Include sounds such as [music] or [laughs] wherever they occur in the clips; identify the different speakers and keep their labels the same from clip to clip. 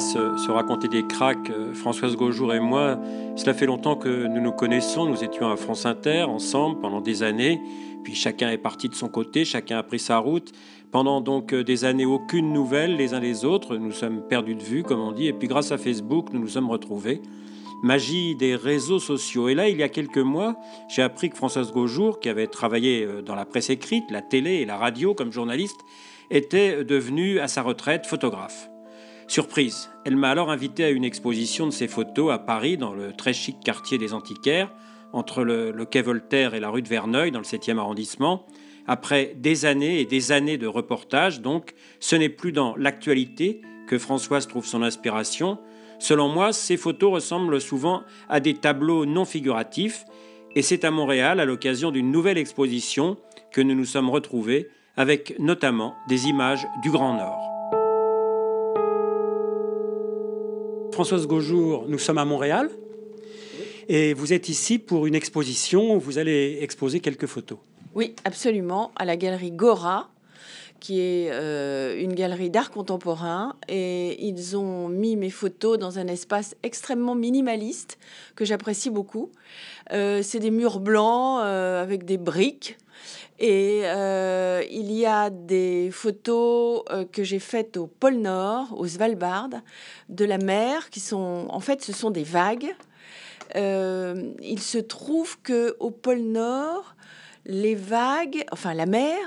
Speaker 1: se, raconter des cracks. Euh, Françoise Gaujour et moi, cela fait longtemps que nous nous connaissons. Nous étions à France Inter ensemble pendant des années. Puis chacun est parti de son côté, chacun a pris sa route. Pendant donc euh, des années, aucune nouvelle les uns des autres. Nous sommes perdus de vue, comme on dit. Et puis grâce à Facebook, nous nous sommes retrouvés. Magie des réseaux sociaux. Et là, il y a quelques mois, j'ai appris que Françoise Gaujour, qui avait travaillé euh, dans la presse écrite, la télé et la radio comme journaliste, était devenue à sa retraite photographe. Surprise, elle m'a alors invité à une exposition de ses photos à Paris, dans le très chic quartier des Antiquaires, entre le, quai Voltaire et la rue de Verneuil, dans le 7e arrondissement. Après des années et des années de reportages, donc, ce n'est plus dans l'actualité que Françoise trouve son inspiration. Selon moi, ses photos ressemblent souvent à des tableaux non figuratifs, et c'est à Montréal, à l'occasion d'une nouvelle exposition, que nous nous sommes retrouvés, avec notamment des images du Grand Nord. Françoise Gaujour, nous sommes à Montréal et vous êtes ici pour une exposition où vous allez exposer quelques photos.
Speaker 2: Oui, absolument, à la galerie Gora, qui est euh, une galerie d'art contemporain. Et ils ont mis mes photos dans un espace extrêmement minimaliste que j'apprécie beaucoup. Euh, c'est des murs blancs euh, avec des briques. Et euh, il y a des photos euh, que j'ai faites au pôle Nord, au Svalbard, de la mer, qui sont en fait ce sont des vagues. Euh, il se trouve que au pôle Nord, les vagues, enfin la mer,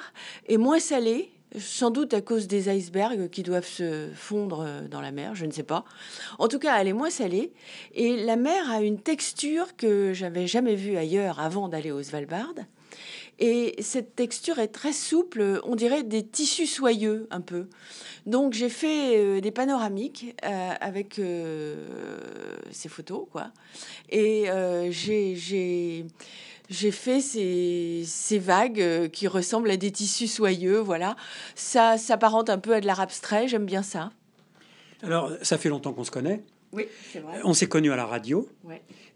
Speaker 2: est moins salée sans doute à cause des icebergs qui doivent se fondre dans la mer, je ne sais pas. En tout cas, elle est moins salée et la mer a une texture que j'avais jamais vue ailleurs avant d'aller au Svalbard. Et cette texture est très souple, on dirait des tissus soyeux un peu. Donc j'ai fait euh, des panoramiques euh, avec euh, ces photos, quoi. Et j'ai fait ces, ces, vagues qui ressemblent à des tissus soyeux, voilà. Ça s'apparente un peu à de l'art abstrait, j'aime bien ça.
Speaker 1: Alors, ça fait longtemps qu'on se connaît. On s'est connus à la radio.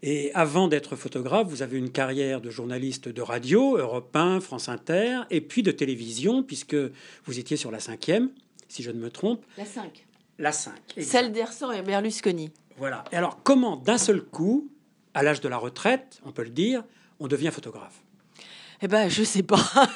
Speaker 1: Et avant d'être photographe, vous avez une carrière de journaliste de radio, Europe 1, France Inter, et puis de télévision, puisque vous étiez sur la cinquième, si je ne me trompe. La 5. La 5. et Celle
Speaker 2: d'Erson et Berlusconi.
Speaker 1: Voilà. Et alors, comment d'un seul coup, à l'âge de la retraite, on peut le dire, on devient photographe
Speaker 2: Eh ben, je sais pas. [laughs]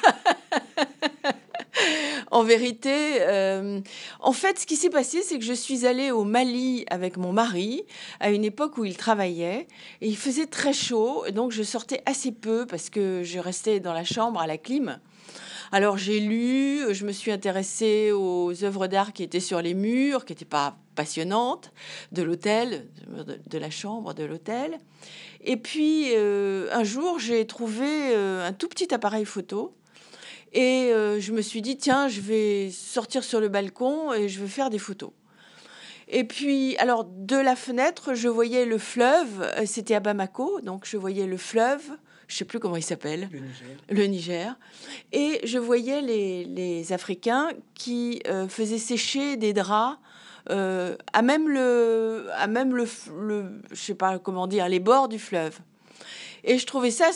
Speaker 2: en vérité, euh, en fait, ce qui s'est passé, c'est que je suis allée au Mali avec mon mari à une époque où il travaillait et il faisait très chaud. donc, je sortais assez peu parce que je restais dans la chambre à la clim. Alors j'ai lu, je me suis intéressée aux œuvres d'art qui étaient sur les murs, qui n'étaient pas passionnantes, de l'hôtel, de la chambre de l'hôtel. Et puis euh, un jour, j'ai trouvé euh, un tout petit appareil photo et euh, je me suis dit, tiens, je vais sortir sur le balcon et je vais faire des photos. Et puis, alors, de la fenêtre, je voyais le fleuve. Euh, c'était à Bamako, donc je voyais le fleuve. Je sais plus comment il s'appelle. Le Niger. Et je voyais les, les Africains qui euh, faisaient sécher des draps à même le, à même le, le, je sais pas comment dire, les bords du fleuve. Et je trouvais ça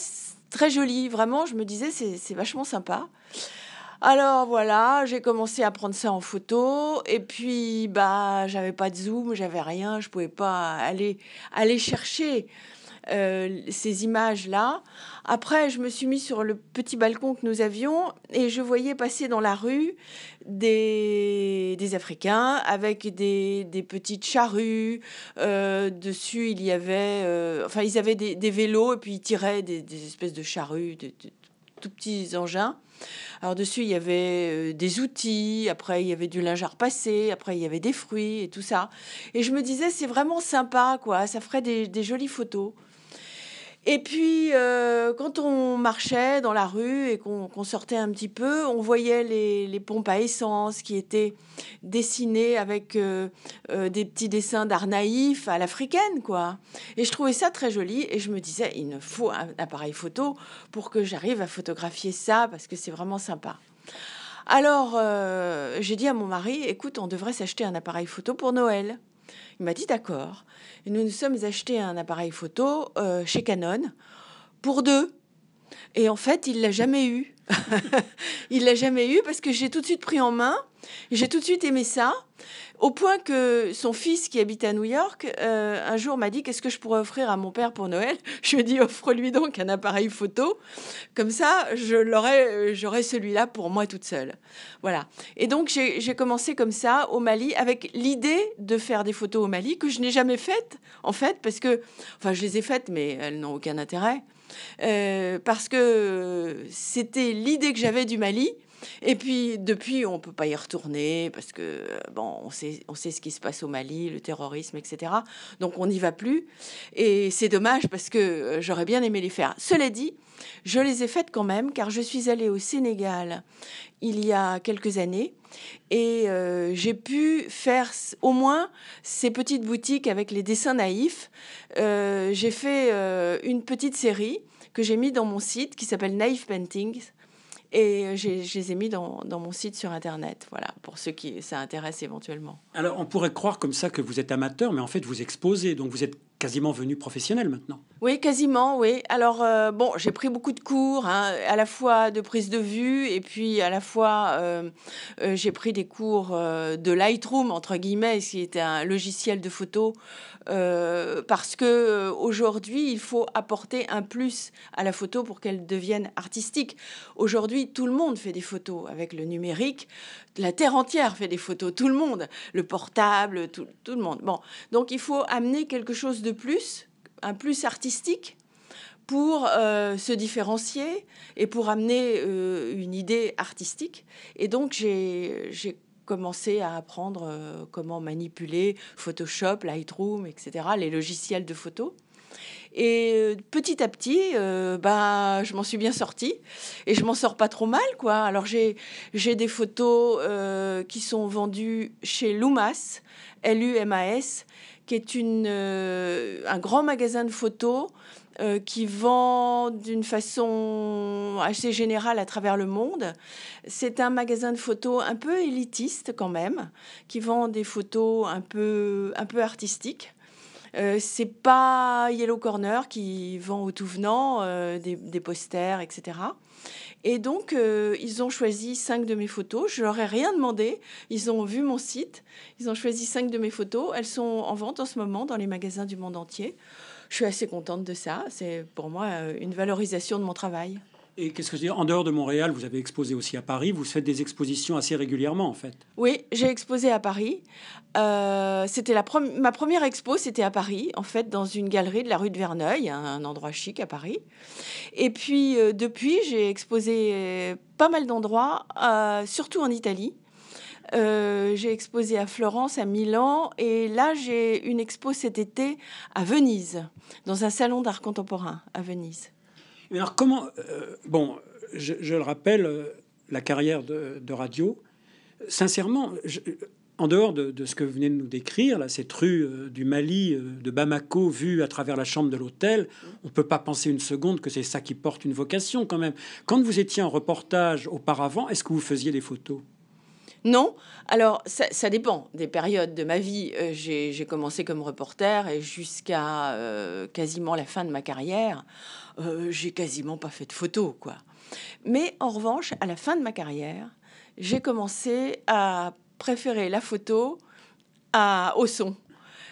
Speaker 2: très joli. Vraiment, je me disais, c'est vachement sympa. Alors voilà, j'ai commencé à prendre ça en photo et puis bah j'avais pas de zoom, j'avais rien, je pouvais pas aller aller chercher euh, ces images là. Après, je me suis mis sur le petit balcon que nous avions et je voyais passer dans la rue des, Africains avec des, petites charrues. Euh, dessus, il y avait. Euh, enfin, ils avaient des, vélos et puis ils tiraient des, espèces de charrues, de, tout petits engins. Alors dessus, il y avait euh, des outils, après il y avait du linge à repasser, après il y avait des fruits et tout ça. Et je me disais, c'est vraiment sympa, quoi, ça ferait des jolies photos. Et puis, euh, quand on marchait dans la rue et qu'on sortait un petit peu, on voyait les, pompes à essence qui étaient dessinées avec euh, euh, des petits dessins d'art naïf à l'africaine, quoi. Et je trouvais ça très joli et je me disais, il me faut un appareil photo pour que j'arrive à photographier ça parce que c'est vraiment sympa. Alors, j'ai dit à mon mari, écoute, on devrait s'acheter un appareil photo pour Noël. Il m'a dit d'accord. Et nous nous sommes acheté un appareil photo euh, chez Canon pour deux. Et en fait, il l'a jamais eu. [laughs] il l'a jamais eu parce que j'ai tout de suite pris en main. J'ai tout de suite aimé ça. Au point que son fils qui habite à New York, euh, un jour m'a dit Qu'est-ce que je pourrais offrir à mon père pour Noël [laughs] Je lui ai dit Offre-lui donc un appareil photo. Comme ça, je l'aurai, euh, j'aurai celui-là pour moi toute seule. Voilà. Et donc, j'ai commencé comme ça au Mali avec l'idée de faire des photos au Mali que je n'ai jamais faites, en fait, parce que, enfin, je les ai faites, mais elles n'ont aucun intérêt. Euh, parce que c'était l'idée que j'avais du Mali et puis, depuis, on ne peut pas y retourner parce que, euh, bon, on sait, ce qui se passe au Mali, le terrorisme, etc. Donc, on n'y va plus. Et c'est dommage parce que euh, j'aurais bien aimé les faire. Cela dit, je les ai faites quand même car je suis allée au Sénégal il y a quelques années et euh, j'ai pu faire au moins ces petites boutiques avec les dessins naïfs. j'ai fait une petite série que j'ai mise dans mon site qui s'appelle Naïf Paintings et euh, je les ai mis dans, mon site sur Internet, voilà, pour ceux qui ça intéresse éventuellement.
Speaker 1: Alors, on pourrait croire comme ça que vous êtes amateur, mais en fait, vous exposez. Donc, vous êtes quasiment venu professionnel maintenant.
Speaker 2: Oui, quasiment, oui. Alors, euh, bon, j'ai pris beaucoup de cours, hein, à la fois de prise de vue, et puis à la fois, euh, euh, j'ai pris des cours de Lightroom, entre guillemets, qui était un logiciel de photo, parce que aujourd'hui, il faut apporter un plus à la photo pour qu'elle devienne artistique. Aujourd'hui, tout le monde fait des photos avec le numérique, la terre entière fait des photos, tout le monde, le portable, tout, le monde. Bon, donc il faut amener quelque chose de plus, un plus artistique pour euh, se différencier et pour amener euh, une idée artistique. Et donc j'ai commencé à apprendre euh, comment manipuler Photoshop, Lightroom, etc., les logiciels de photos. Et euh, petit à petit, euh, bah, je m'en suis bien sortie et je m'en sors pas trop mal, quoi. Alors j'ai des photos euh, qui sont vendues chez Lumas, L-U-M-A-S, qui est une un grand magasin de photos. qui vend d'une façon assez générale à travers le monde. C'est un magasin de photos un peu élitiste quand même, qui vend des photos un peu, un peu artistiques. Euh, c'est pas Yellow Corner qui vend au tout venant euh, des, posters, etc. Et donc, euh, ils ont choisi cinq de mes photos. Je leur ai rien demandé. Ils ont vu mon site. Ils ont choisi cinq de mes photos. Elles sont en vente en ce moment dans les magasins du monde entier. Je suis assez contente de ça. C'est pour moi une valorisation de mon travail.
Speaker 1: Et qu'est-ce que je dis En dehors de Montréal, vous avez exposé aussi à Paris. Vous faites des expositions assez régulièrement, en fait.
Speaker 2: Oui, j'ai exposé à Paris. Euh, c'était la ma première expo, c'était à Paris, en fait, dans une galerie de la rue de Verneuil, un endroit chic à Paris. Et puis euh, depuis, j'ai exposé euh, pas mal d'endroits, surtout en Italie. j'ai exposé à Florence, à Milan, et là j'ai une expo cet été à Venise, dans un salon d'art contemporain à Venise
Speaker 1: alors comment... Euh, bon, je, le rappelle, euh, la carrière de, radio, sincèrement, en dehors de, ce que vous venez de nous décrire, là, cette rue euh, du Mali, de Bamako, vue à travers la chambre de l'hôtel, on ne peut pas penser une seconde que c'est ça qui porte une vocation quand même. Quand vous étiez en reportage auparavant, est-ce que vous faisiez des
Speaker 2: photos non. Alors, ça, dépend des périodes de ma vie. Euh, j'ai commencé comme reporter et jusqu'à euh, quasiment la fin de ma carrière, euh, j'ai quasiment pas fait de photos, quoi. Mais en revanche, à la fin de ma carrière, j'ai commencé à préférer la photo à, au son.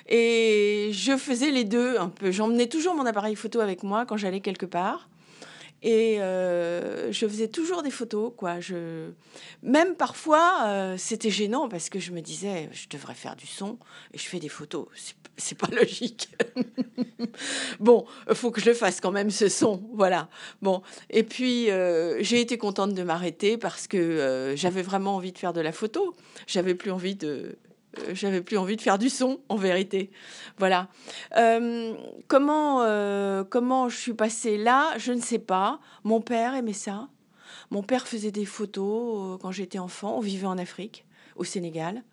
Speaker 2: Et je faisais les deux un peu. J'emmenais toujours mon appareil photo avec moi quand j'allais quelque part. Et euh, je faisais toujours des photos, quoi. Je... Même parfois, euh, c'était gênant parce que je me disais, je devrais faire du son et je fais des photos. C'est pas [laughs] logique. bon, faut que je fasse quand même ce son, voilà. Bon, et puis euh, j'ai été contente de m'arrêter parce que j'avais vraiment envie de faire de la photo. J'avais plus envie de euh, j'avais plus envie de faire du son, en vérité. Voilà. Euh, comment, euh, comment je suis passée là, je ne sais pas. Mon père aimait ça. Mon père faisait des photos quand j'étais enfant. On vivait en Afrique, au Sénégal.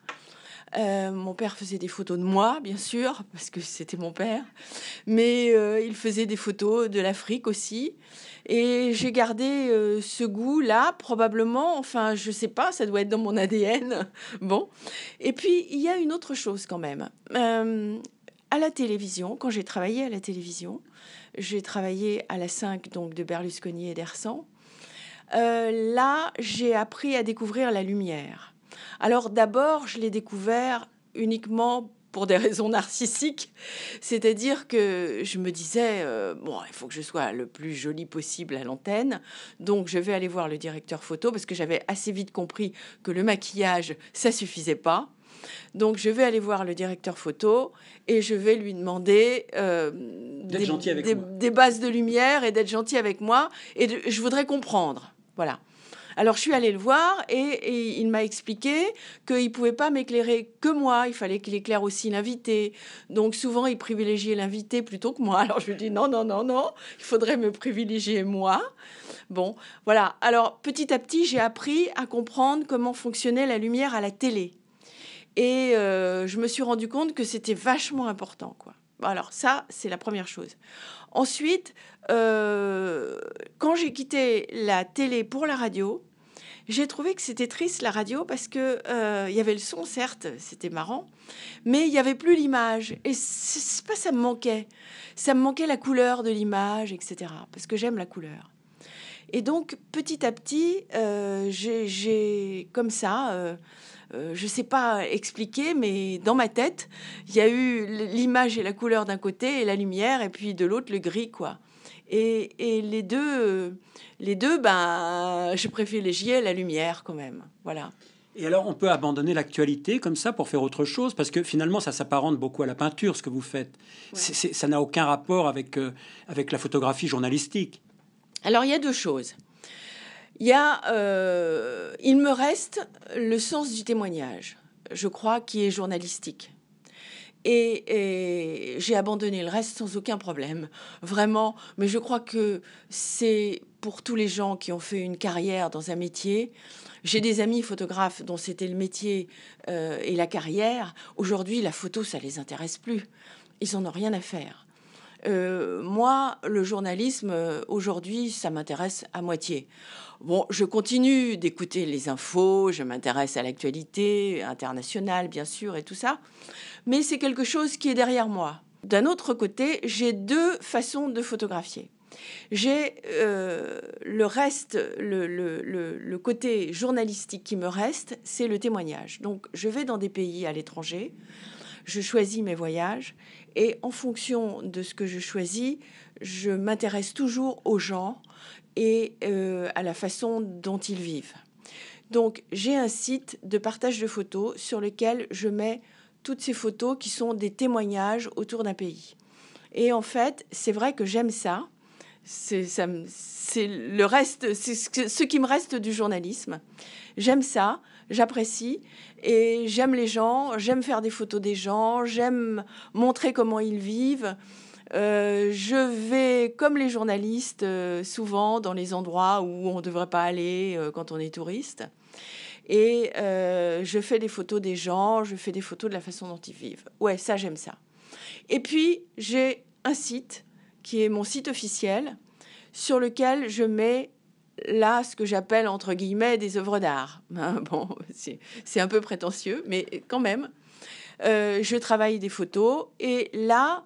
Speaker 2: Euh, mon père faisait des photos de moi, bien sûr, parce que c'était mon père, mais euh, il faisait des photos de l'Afrique aussi. Et j'ai gardé euh, ce goût-là, probablement, enfin, je ne sais pas, ça doit être dans mon ADN. [laughs] bon. Et puis, il y a une autre chose quand même. à la télévision, quand j'ai travaillé à la télévision, j'ai travaillé à la 5, donc de Berlusconi et d'Ersan. là, j'ai appris à découvrir la lumière. Alors d'abord, je l'ai découvert uniquement pour des [laughs] raisons narcissiques, c'est-à-dire que je me disais euh, bon, il faut que je sois le plus joli possible à l'antenne, donc je vais aller voir le directeur photo parce que j'avais assez vite compris que le maquillage ça suffisait pas. Donc je vais aller voir le directeur photo et je vais lui demander euh, des, bases de lumière et d'être gentil avec moi. Et je voudrais comprendre. Voilà. Alors je suis allée le voir et, il m'a expliqué qu'il ne pouvait pas m'éclairer que moi, il fallait qu'il éclaire aussi l'invité. Donc souvent, il privilégiait l'invité plutôt que moi. Alors je lui dis non, non, non, non, il faudrait me privilégier moi. Bon, voilà. Alors petit à petit, j'ai appris à comprendre comment fonctionnait la lumière à la télé. Et euh, je me suis rendu compte que c'était vachement important, quoi. Alors ça, c'est la première chose. Ensuite, euh, quand j'ai quitté la télé pour la radio, j'ai trouvé que c'était triste la radio parce que euh, il y avait le son, certes, c'était marrant, mais il n'y avait plus l'image. Et c'est pas ça me manquait. Ça me manquait la couleur de l'image, etc. Parce que j'aime la couleur. Et donc, petit à petit, euh, j'ai comme ça euh, je ne sais pas expliquer, mais dans ma tête, il y a eu l'image et la couleur d'un côté et la lumière, et puis de l'autre, le gris, quoi. Et, les deux, euh, les deux ben, je privilégiais la lumière quand même. Voilà.
Speaker 1: Et alors, on peut abandonner l'actualité comme ça pour faire autre chose, parce que finalement, ça s'apparente beaucoup à la peinture, ce que vous faites. ça n'a aucun rapport euh, avec la photographie journalistique.
Speaker 2: Alors, il y a deux choses. Euh, il, me reste le sens du témoignage, je crois, qui est journalistique. Et, j'ai abandonné le reste sans aucun problème, vraiment. Mais je crois que c'est pour tous les gens qui ont fait une carrière dans un métier. J'ai des amis photographes dont c'était le métier euh, et la carrière. Aujourd'hui, la photo, ça les intéresse plus. Ils n'en ont rien à faire. Euh, moi, le journalisme, euh, aujourd'hui, ça m'intéresse à moitié. Bon, je continue d'écouter les infos, je m'intéresse à l'actualité internationale, bien sûr, et tout ça, mais c'est quelque chose qui est derrière moi. D'un autre côté, j'ai deux façons de photographier. J'ai euh, le reste, le, côté journalistique qui me reste, c'est le témoignage. Donc, je vais dans des pays à l'étranger, je choisis mes voyages et en fonction de ce que je choisis, je m'intéresse toujours aux gens et euh, à la façon dont ils vivent. Donc j'ai un site de partage de photos sur lequel je mets toutes ces photos qui sont des témoignages autour d'un pays. Et en fait, c'est vrai que j'aime ça. C'est reste, ce, qui me reste du journalisme. J'aime ça j'apprécie et j'aime les gens, j'aime faire des photos des gens, j'aime montrer comment ils vivent. Euh, je vais, comme les journalistes, euh, souvent dans les endroits où on ne devrait pas aller euh, quand on est touriste. Et je fais des photos des gens, je fais des photos de la façon dont ils vivent. Ouais, ça, j'aime ça. Et puis, j'ai un site qui est mon site officiel sur lequel je mets là ce que j'appelle entre guillemets des œuvres d'art. [laughs] Hein, bon, c'est un peu prétentieux, mais quand même, euh, je travaille des photos et là,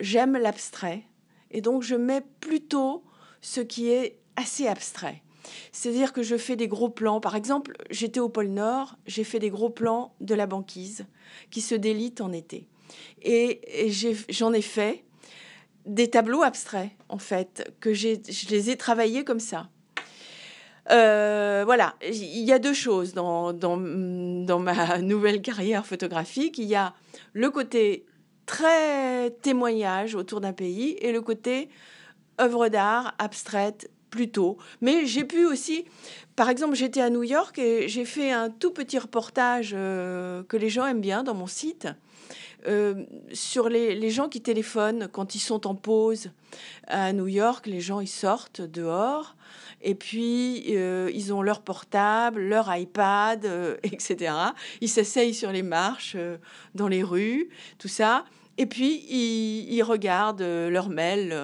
Speaker 2: j'aime l'abstrait. Et donc, je mets plutôt ce qui est assez abstrait. C'est-à-dire que je fais des gros plans. Par exemple, j'étais au pôle Nord, j'ai fait des gros plans de la banquise qui se délite en été. Et, j'en ai, fait des tableaux abstraits, en fait, que je les ai travaillés comme ça. Euh, voilà, il y a deux choses dans, mm, ma [laughs] nouvelle carrière photographique. Il y a le côté très témoignage autour d'un pays et le côté œuvre d'art abstraite plutôt. Mais j'ai pu aussi, par exemple, j'étais à New York et j'ai fait un tout petit reportage euh, que les gens aiment bien dans mon site. Euh, sur les, les, gens qui téléphonent quand ils sont en pause à New York, les gens ils sortent dehors et puis, euh, ils ont leur portable, leur iPad, euh, [laughs] etc. Ils s'asseyent sur les marches, euh, dans les rues, tout ça. Et puis, ils, regardent leur mail.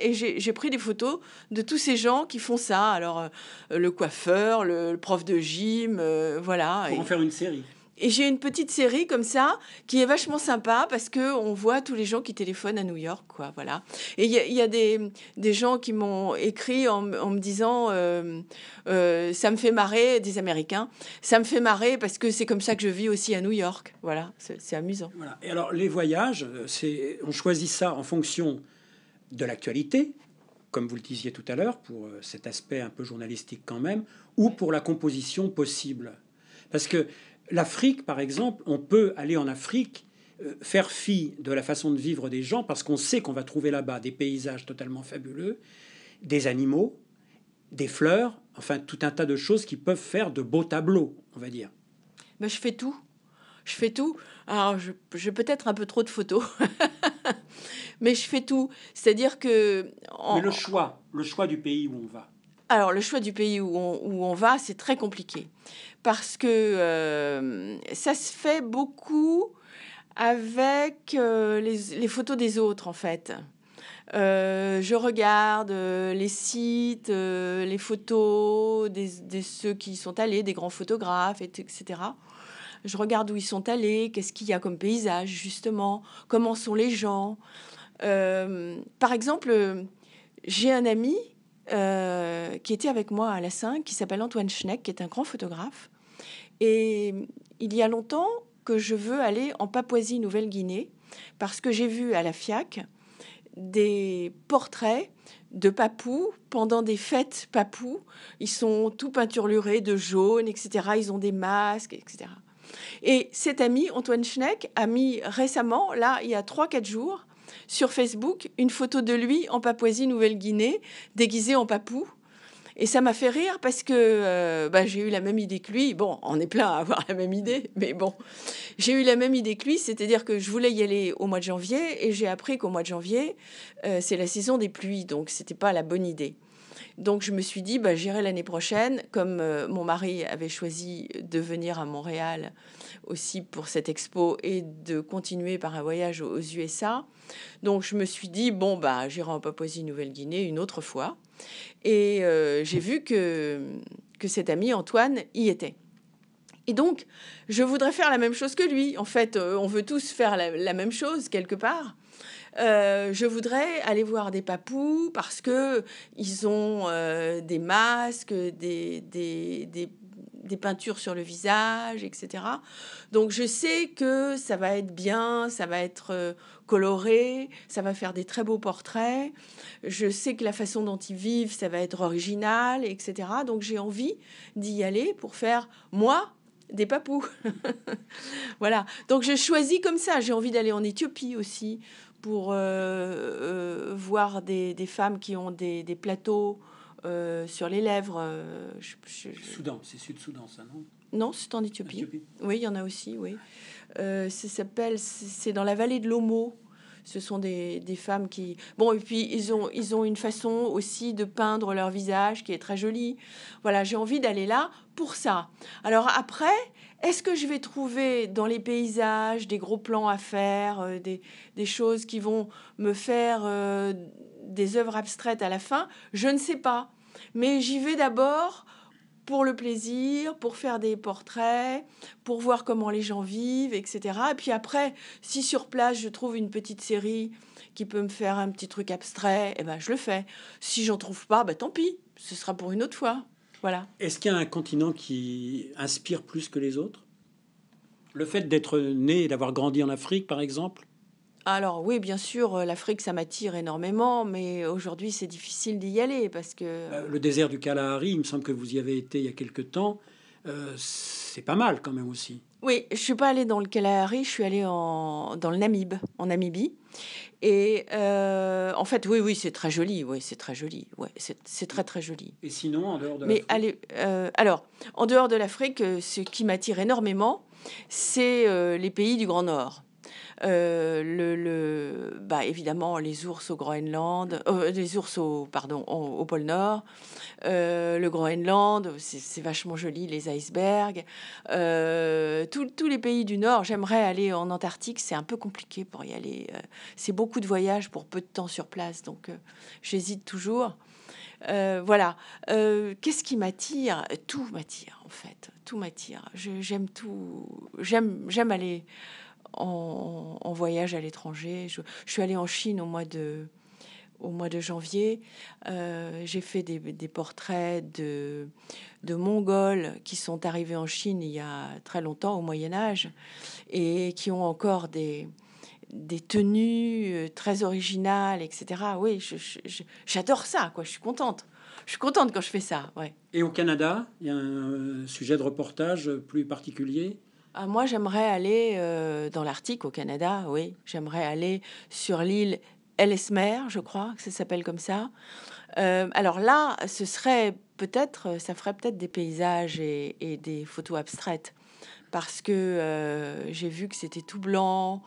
Speaker 2: et j'ai pris des photos de tous ces gens qui font ça. Alors, le coiffeur, le, prof de gym, voilà. Pour en faire une série. Et j'ai une petite série comme ça qui est vachement sympa parce que on voit tous les gens qui téléphonent à New York, quoi, voilà. Et il y, a des, des gens qui m'ont écrit en, me disant euh, euh, ça me fait marrer, des Américains, ça me fait marrer parce que c'est comme ça que je vis aussi à New York, voilà, c'est amusant.
Speaker 1: Et alors les voyages, euh, c'est on choisit ça en fonction de l'actualité, comme vous le disiez tout à l'heure, pour cet aspect un peu journalistique quand même, ou pour la composition possible, parce que L'Afrique, par exemple, on peut aller en Afrique, euh, faire fi de la façon de vivre des gens, parce qu'on sait qu'on va trouver là-bas des paysages totalement fabuleux, des animaux, des fleurs, enfin tout un tas de choses qui peuvent faire de beaux tableaux,
Speaker 2: on va dire. Mais je fais tout. Je fais tout. Alors, j'ai peut-être un peu trop de photos, [laughs] mais je fais tout. C'est-à-dire que... Mais le choix, le
Speaker 1: choix du pays où on va.
Speaker 2: Alors, le choix du pays où on, va, c'est très compliqué parce que euh, ça se fait beaucoup avec euh, les, photos des autres, en fait. Euh, je regarde les sites, les photos des ceux qui sont allés, des grands photographes, etc. Je regarde où ils sont allés, qu'est-ce qu'il y a comme paysage, justement, comment sont les gens. par exemple, j'ai un ami euh, qui était avec moi à la 5, qui s'appelle Antoine Schneck, qui est un grand photographe. Et il y a longtemps que je veux aller en Papouasie-Nouvelle-Guinée, parce que j'ai vu à la FIAC des portraits de papous pendant des fêtes papous. Ils sont tout peinturlurés de jaune, etc. Ils ont des masques, etc. Et cet ami, Antoine Schneck, a mis récemment, là, il y a 3-4 jours, sur Facebook une photo de lui en Papouasie-Nouvelle-Guinée, déguisé en papou. Et ça m'a fait rire parce que euh, bah, j'ai eu la même idée que lui. Bon, on est plein à avoir la même idée, mais bon, j'ai eu la même idée que lui, c'est-à-dire que je voulais y aller au mois de janvier et j'ai appris qu'au mois de janvier, euh, c'est la saison des pluies, donc c'était pas la bonne idée. Donc je me suis dit, bah, j'irai l'année prochaine. Comme euh, mon mari avait choisi de venir à Montréal aussi pour cette expo et de continuer par un voyage aux, USA, donc je me suis dit, bon, bah, j'irai en Papouasie-Nouvelle-Guinée une autre fois. Et euh, j'ai vu que, cet ami Antoine y était. Et donc, je voudrais faire la même chose que lui. En fait, euh, on veut tous faire la même chose quelque part. Euh, je voudrais aller voir des papous parce que ils ont euh, des masques, des, des, des, des, peintures sur le visage, etc. Donc je sais que ça va être bien, ça va être euh, coloré, ça va faire des très beaux portraits. Je sais que la façon dont ils vivent, ça va être original, etc. Donc j'ai envie d'y aller pour faire moi des papous. [laughs] voilà. Donc je choisis comme ça. J'ai envie d'aller en Éthiopie aussi pour euh, euh, voir des, des, femmes qui ont des, des plateaux euh, sur les lèvres.
Speaker 1: Soudan, c'est Sud-Soudan, ça, non
Speaker 2: non, c'est en Éthiopie. Oui, il y en a aussi, oui. ça s'appelle, c'est dans la vallée de l'Omo. Ce sont des, des, femmes qui... Bon, et puis ils ont, ils ont une façon aussi de peindre leur visage qui est très jolie. Voilà, j'ai envie d'aller là pour ça. Alors après, est-ce que je vais trouver dans les paysages des gros plans à faire, euh, des, choses qui vont me faire euh, des œuvres abstraites à la fin Je ne sais pas. Mais j'y vais d'abord pour le plaisir, pour faire des portraits, pour voir comment les gens vivent, etc. Et puis après, si sur place je trouve une petite série qui peut me faire un petit truc abstrait, eh ben je le fais. Si j'en trouve pas, ben tant pis, ce sera pour une autre fois.
Speaker 1: Est-ce qu'il y a un continent qui inspire plus que les autres Le fait d'être né et d'avoir grandi en Afrique, par exemple
Speaker 2: alors oui, bien sûr, euh, l'Afrique, ça m'attire énormément, mais aujourd'hui, c'est difficile d'y aller parce que... Euh,
Speaker 1: le désert du Kalahari, il me semble que vous y avez été il y a quelque temps. Euh, c'est pas mal quand même aussi.
Speaker 2: Oui, je suis pas allée dans le Kalahari, je suis allée en, dans le Namib, en Namibie. Et euh, en fait, oui, oui, c'est très joli, oui, c'est très joli, ouais, c'est très très joli. Et sinon, en dehors de Mais allez, euh, alors, en dehors de l'Afrique, ce qui m'attire énormément, c'est les pays du Grand Nord. Euh, le, le, bah, évidemment, les ours au Groenland, euh, les ours au, pardon, au, pôle Nord, euh, le Groenland, c'est vachement joli, les icebergs, tous les pays du Nord. J'aimerais aller en Antarctique, c'est un peu compliqué pour y aller. c'est beaucoup de voyages pour peu de temps sur place, donc j'hésite toujours. voilà. Qu'est-ce qui m'attire Tout m'attire en fait. Tout m'attire. J'aime tout. J'aime aller en, voyage à l'étranger. Je, suis allée en Chine au mois de, au mois de janvier. Euh, j'ai fait des, portraits de, de Mongols qui sont arrivés en Chine il y a très longtemps, au Moyen Âge, et qui ont encore des, des tenues euh, très originales, etc. Oui, j'adore ça, quoi. Je suis contente. Je suis contente quand je fais ça. Ouais.
Speaker 1: Et au Canada, il y a un sujet de reportage plus particulier
Speaker 2: ah, moi, j'aimerais aller euh, dans l'Arctique, au Canada, oui. J'aimerais aller sur l'île Ellesmere, je crois que ça s'appelle comme ça. Euh, alors là, ce serait peut-être, ça ferait peut-être des paysages et, des photos abstraites, parce que euh, j'ai vu que c'était tout blanc.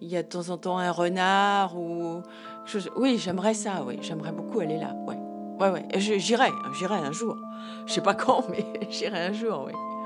Speaker 2: Il y a de temps en temps un renard ou oui, j'aimerais ça, oui, j'aimerais beaucoup aller là, ouais, ouais, ouais. J'irai, j'irai un jour. Je sais pas quand, [laughs] mais j'irai un jour, oui.